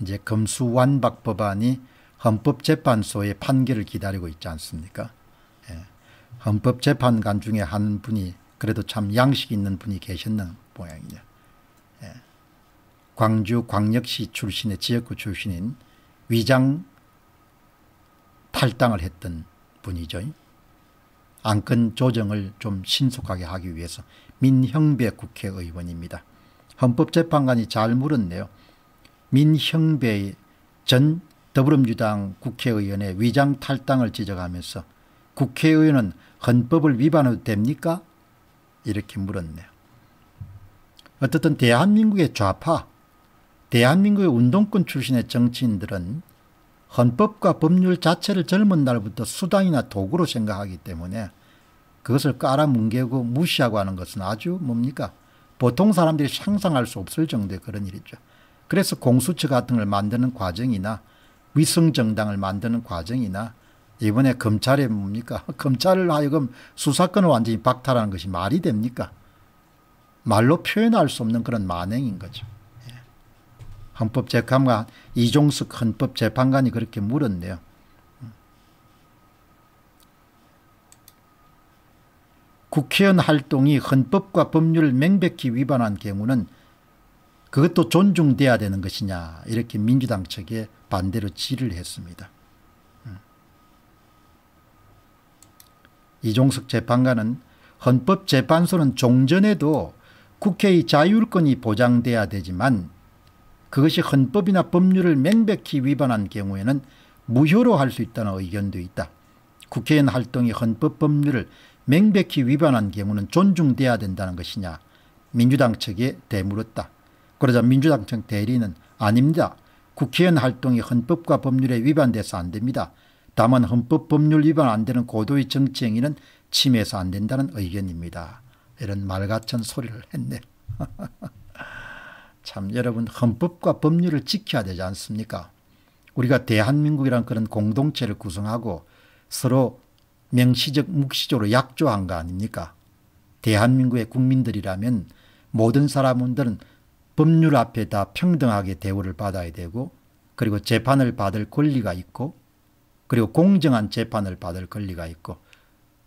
이제 검수완박 법안이 헌법재판소의 판결을 기다리고 있지 않습니까? 예. 헌법재판관 중에 한 분이 그래도 참 양식 있는 분이 계셨는 모양이죠. 예. 광주 광역시 출신의 지역구 출신인 위장 탈당을 했던 분이죠. 안건 조정을 좀 신속하게 하기 위해서 민형배 국회의원입니다. 헌법재판관이 잘 물었네요. 민형배 전 더불어민주당 국회의원의 위장 탈당을 지적하면서 국회의원은 헌법을 위반해도 됩니까? 이렇게 물었네요. 어떻든 대한민국의 좌파, 대한민국의 운동권 출신의 정치인들은 헌법과 법률 자체를 젊은 날부터 수단이나 도구로 생각하기 때문에 그것을 깔아뭉개고 무시하고 하는 것은 아주 뭡니까? 보통 사람들이 상상할 수 없을 정도의 그런 일이죠. 그래서 공수처 같은 걸 만드는 과정이나 위성정당을 만드는 과정이나 이번에 검찰에 뭡니까? 검찰을 하여금 수사권을 완전히 박탈하는 것이 말이 됩니까? 말로 표현할 수 없는 그런 만행인 거죠. 예. 헌법재판관 이종석 헌법재판관이 그렇게 물었네요. 국회의원 활동이 헌법과 법률을 명백히 위반한 경우는 그것도 존중돼야 되는 것이냐 이렇게 민주당 측에 반대로 질의를 했습니다. 음. 이종석 재판관은 헌법재판소는 종전에도 국회의 자율권이 보장돼야 되지만 그것이 헌법이나 법률을 명백히 위반한 경우에는 무효로 할 수 있다는 의견도 있다. 국회의 활동이 헌법 법률을 명백히 위반한 경우는 존중돼야 된다는 것이냐 민주당 측에 대물었다. 그러자 민주당 측 대리는 아닙니다. 국회의원 활동이 헌법과 법률에 위반돼서 안 됩니다. 다만 헌법 법률 위반 안 되는 고도의 정치 행위는 침해서 안 된다는 의견입니다. 이런 말같은 소리를 했네. 참 여러분 헌법과 법률을 지켜야 되지 않습니까? 우리가 대한민국이란 그런 공동체를 구성하고 서로 명시적 묵시적으로 약조한 거 아닙니까? 대한민국의 국민들이라면 모든 사람들은 법률 앞에 다 평등하게 대우를 받아야 되고 그리고 재판을 받을 권리가 있고 그리고 공정한 재판을 받을 권리가 있고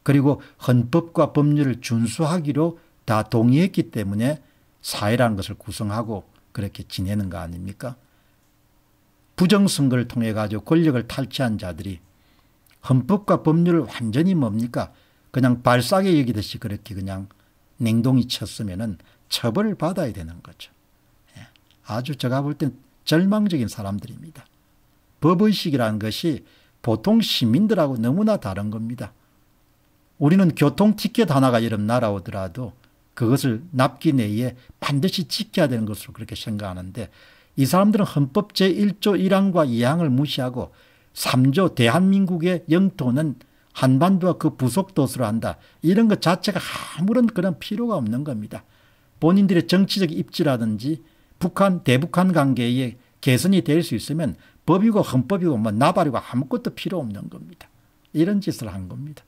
그리고 헌법과 법률을 준수하기로 다 동의했기 때문에 사회라는 것을 구성하고 그렇게 지내는 거 아닙니까? 부정선거를 통해 가지고 권력을 탈취한 자들이 헌법과 법률을 완전히 뭡니까? 그냥 발싸게 여기듯이 그렇게 그냥 냉동이 쳤으면 처벌을 받아야 되는 거죠. 아주 제가 볼 땐 절망적인 사람들입니다. 법의식이라는 것이 보통 시민들하고 너무나 다른 겁니다. 우리는 교통 티켓 하나가 이름 날아오더라도 그것을 납기 내에 반드시 지켜야 되는 것으로 그렇게 생각하는데 이 사람들은 헌법 제1조 1항과 2항을 무시하고 3조 대한민국의 영토는 한반도와 그 부속도수로 한다. 이런 것 자체가 아무런 그런 필요가 없는 겁니다. 본인들의 정치적 입지라든지 북한 대북한 관계의 개선이 될 수 있으면 법이고 헌법이고 뭐 나발이고 아무것도 필요 없는 겁니다. 이런 짓을 한 겁니다.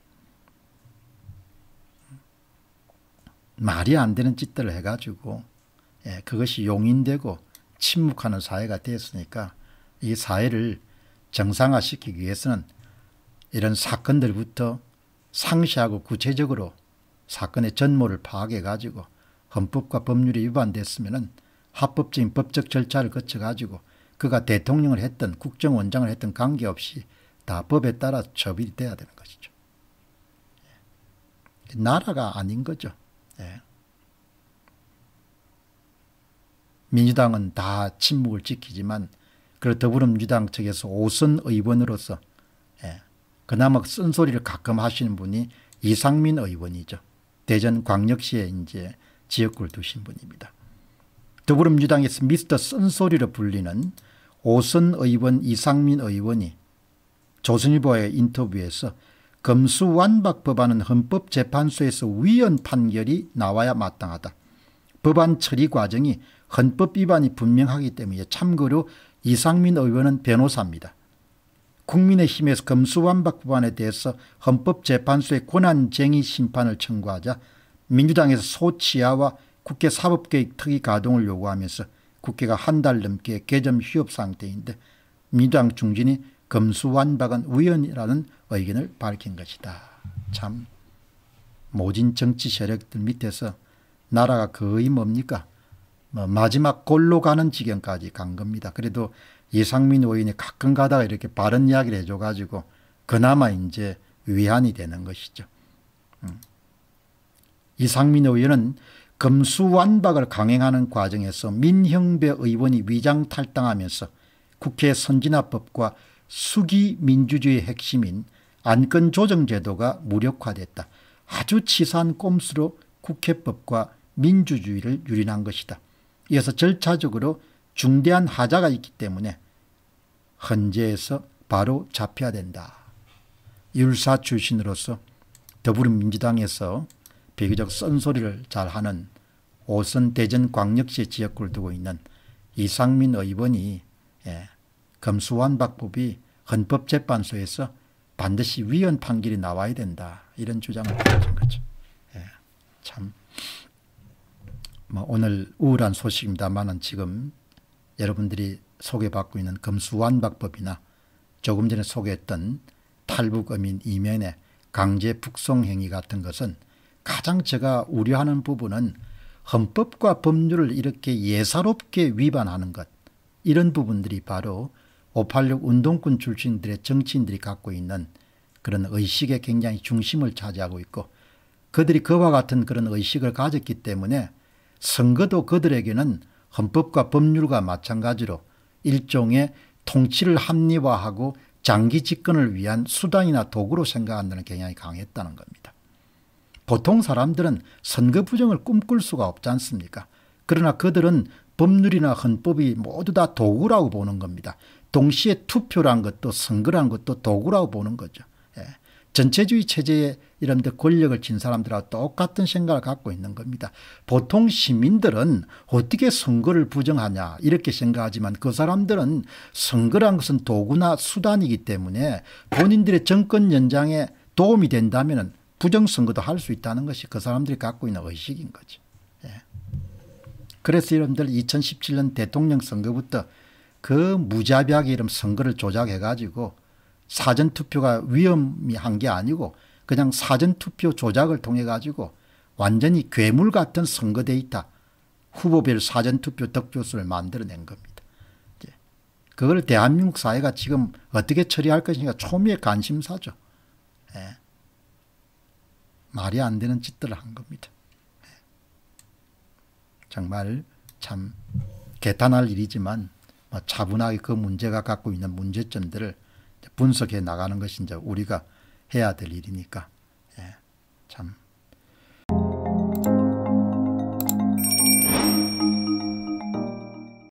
말이 안 되는 짓들을 해가지고 예, 그것이 용인되고 침묵하는 사회가 되었으니까 이 사회를 정상화시키기 위해서는 이런 사건들부터 상시하고 구체적으로 사건의 전모를 파악해가지고 헌법과 법률이 위반됐으면 합법적인 법적 절차를 거쳐가지고 그가 대통령을 했던 국정원장을 했던 관계없이 다 법에 따라 처벌돼야 이 되는 것이죠. 예. 나라가 아닌 거죠. 예. 민주당은 다 침묵을 지키지만 그리고 더불어민주당 측에서 오선 의원으로서 예. 그나마 쓴소리를 가끔 하시는 분이 이상민 의원이죠. 대전 광역시에 이제 지역구를 두신 분입니다. 더불어민주당에서 미스터 쓴소리로 불리는 오선 의원 이상민 의원이 조선일보의 인터뷰에서 검수완박 법안은 헌법재판소에서 위헌 판결이 나와야 마땅하다. 법안 처리 과정이 헌법 위반이 분명하기 때문에 참고로 이상민 의원은 변호사입니다. 국민의힘에서 검수완박 법안에 대해서 헌법재판소의 권한쟁의 심판을 청구하자 민주당에서 소치아와 국회 사법개혁 특위 가동을 요구하면서 국회가 한 달 넘게 개점 휴업 상태인데 민주당 중진이 검수완박은 우연이라는 의견을 밝힌 것이다. 참 모진 정치 세력들 밑에서 나라가 거의 뭡니까 뭐 마지막 골로 가는 지경까지 간 겁니다. 그래도 이상민 의원이 가끔 가다가 이렇게 바른 이야기를 해줘가지고 그나마 이제 위안이 되는 것이죠. 음. 이상민 의원은 검수완박을 강행하는 과정에서 민형배 의원이 위장 탈당하면서 국회 선진화법과 수기민주주의 핵심인 안건조정제도가 무력화됐다. 아주 치사한 꼼수로 국회법과 민주주의를 유린한 것이다. 이어서 절차적으로 중대한 하자가 있기 때문에 헌재에서 바로 잡혀야 된다. 율사 출신으로서 더불어민주당에서 비교적 쓴소리를 잘하는 오선 대전 광역시 지역구를 두고 있는 이상민 의원이 예, 검수완박법이 헌법재판소에서 반드시 위헌 판결이 나와야 된다. 이런 주장을 펼친 거죠. 예, 참, 뭐 오늘 우울한 소식입니다만은 지금 여러분들이 소개받고 있는 검수완박법이나 조금 전에 소개했던 탈북어민 이면의 강제 북송 행위 같은 것은 가장 제가 우려하는 부분은 헌법과 법률을 이렇게 예사롭게 위반하는 것 이런 부분들이 바로 586 운동권 출신들의 정치인들이 갖고 있는 그런 의식에 굉장히 중심을 차지하고 있고 그들이 그와 같은 그런 의식을 가졌기 때문에 선거도 그들에게는 헌법과 법률과 마찬가지로 일종의 통치를 합리화하고 장기 집권을 위한 수단이나 도구로 생각한다는 경향이 강했다는 겁니다. 보통 사람들은 선거 부정을 꿈꿀 수가 없지 않습니까? 그러나 그들은 법률이나 헌법이 모두 다 도구라고 보는 겁니다. 동시에 투표란 것도 선거란 것도 도구라고 보는 거죠. 예. 전체주의 체제에 이런 데 권력을 진 사람들하고 똑같은 생각을 갖고 있는 겁니다. 보통 시민들은 어떻게 선거를 부정하냐 이렇게 생각하지만 그 사람들은 선거란 것은 도구나 수단이기 때문에 본인들의 정권 연장에 도움이 된다면 부정선거도 할 수 있다는 것이 그 사람들이 갖고 있는 의식인 거죠. 예. 그래서 여러분들 2017년 대통령 선거부터 그 무자비하게 이런 선거를 조작해가지고 사전투표가 위험이 한 게 아니고 그냥 사전투표 조작을 통해가지고 완전히 괴물 같은 선거 데이터 후보별 사전투표 득표수를 만들어낸 겁니다. 그걸 대한민국 사회가 지금 어떻게 처리할 것인가 초미의 관심사죠. 예. 말이 안 되는 짓들을 한 겁니다. 정말 참 개탄할 일이지만 뭐 차분하게 그 문제가 갖고 있는 문제점들을 분석해 나가는 것이 이제 우리가 해야 될 일이니까 예, 참